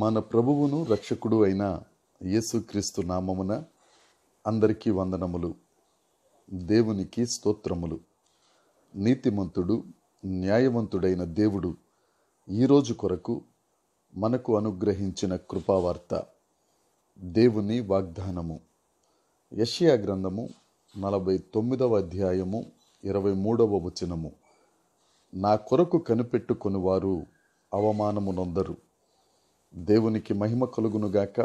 మన ప్రభువును రక్షకుడు అయిన యేసుక్రీస్తు నామమున అందరికీ వందనములు దేవునికి స్తోత్రములు నీతిమంతుడు న్యాయవంతుడైన దేవుడు ఈరోజు కొరకు మనకు అనుగ్రహించిన కృపావార్త దేవుని వాగ్దానము యషియా గ్రంథము నలభై తొమ్మిదవ అధ్యాయము ఇరవై మూడవ వచనము నా కొరకు కనిపెట్టుకొని వారు అవమానమునొందరు దేవునికి మహిమ కలుగునుగాక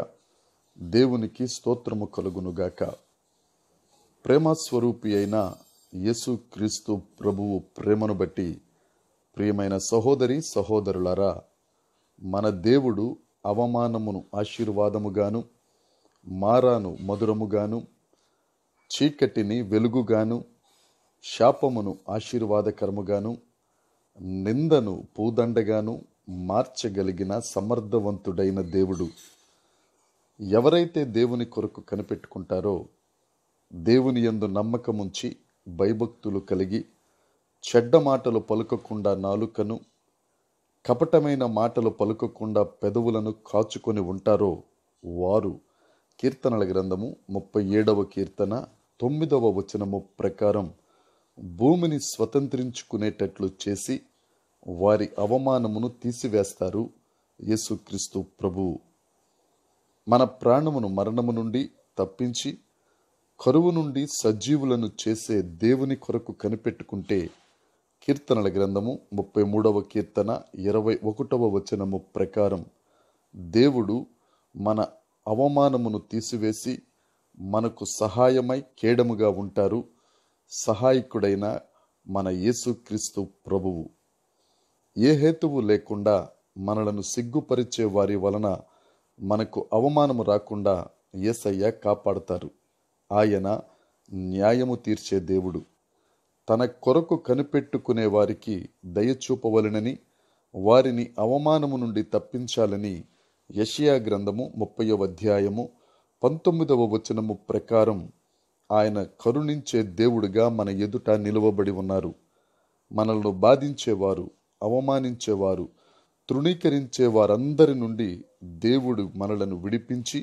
దేవునికి స్తోత్రము కలుగునుగాక ప్రేమస్వరూపి అయిన యేసుక్రీస్తు ప్రభువు ప్రేమను బట్టి ప్రియమైన సహోదరి సహోదరులరా మన దేవుడు అవమానమును ఆశీర్వాదముగాను మారాను మధురముగాను చీకటిని వెలుగుగాను శాపమును ఆశీర్వాదకరముగాను నిందను పూదండగాను మార్చగలిగిన సమర్థవంతుడైన దేవుడు ఎవరైతే దేవుని కొరకు కనిపెట్టుకుంటారో దేవుని ఎందు నమ్మకముంచి భయభక్తులు కలిగి చెడ్డ మాటలు పలుకకుండా నాలుకను కపటమైన మాటలు పలుకకుండా పెదవులను కాచుకొని ఉంటారో వారు కీర్తనల గ్రంథము ముప్పై ఏడవ కీర్తన తొమ్మిదవ వచనము ప్రకారం భూమిని స్వతంత్రించుకునేటట్లు చేసి వారి అవమానమును తీసివేస్తారు యేసుక్రీస్తు ప్రభువు మన ప్రాణమును మరణము నుండి తప్పించి కరువు నుండి సజీవులను చేసే దేవుని కొరకు కనిపెట్టుకుంటే కీర్తనల గ్రంథము ముప్పై మూడవ కీర్తన ఇరవై ఒకటవ వచనము ప్రకారం దేవుడు మన అవమానమును తీసివేసి మనకు సహాయమై కేడముగా ఉంటారు సహాయకుడైన మన యేసుక్రీస్తు ప్రభువు ఏ హేతువు లేకుండా మనలను సిగ్గుపరిచే వారి వలన మనకు అవమానము రాకుండా ఏసయ్య కాపాడతారు ఆయన న్యాయము తీర్చే దేవుడు తన కొరకు కనిపెట్టుకునే వారికి దయచూపవలనని వారిని అవమానము నుండి తప్పించాలని యషియా గ్రంథము ముప్పయో అధ్యాయము పంతొమ్మిదవ వచనము ప్రకారం ఆయన కరుణించే దేవుడుగా మన ఎదుట నిలువబడి ఉన్నారు మనల్ని బాధించేవారు అవమానించేవారు తృణీకరించే వారందరి నుండి దేవుడు మనలను విడిపించి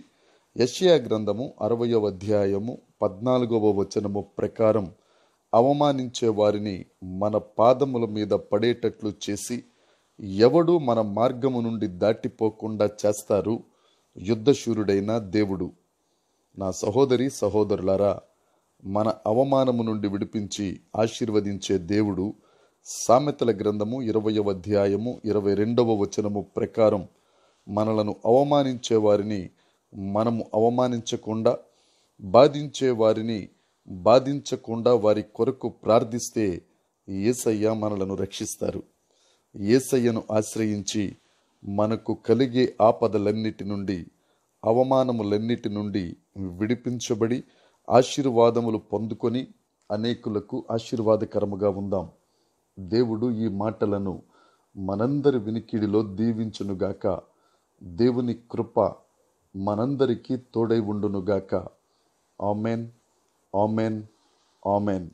యషయా గ్రంథము అరవయవ అధ్యాయము పద్నాలుగవ వచనము ప్రకారం అవమానించే వారిని మన పాదముల మీద పడేటట్లు చేసి ఎవడు మన మార్గము నుండి దాటిపోకుండా చేస్తారు యుద్ధశూరుడైన దేవుడు నా సహోదరి సహోదరులారా మన అవమానము నుండి విడిపించి ఆశీర్వదించే దేవుడు సామెతల గ్రంథము ఇరవయవ అధ్యాయము ఇరవై రెండవ వచనము ప్రకారం మనలను అవమానించే వారిని మనము అవమానించకుండా బాధించే వారిని బాధించకుండా వారి కొరకు ప్రార్థిస్తే ఏసయ్య మనలను రక్షిస్తారు ఏసయ్యను ఆశ్రయించి మనకు కలిగే ఆపదలన్నిటి నుండి అవమానములన్నిటి నుండి విడిపించబడి ఆశీర్వాదములు పొందుకొని అనేకులకు ఆశీర్వాదకరముగా ఉందాం దేవుడు ఈ మాటలను మనందరి వినికిడిలో దీవించునుగాక దేవుని కృప మనందరికీ తోడై ఉండునుగాక ఆమెన్ ఆమెన్ ఆమెన్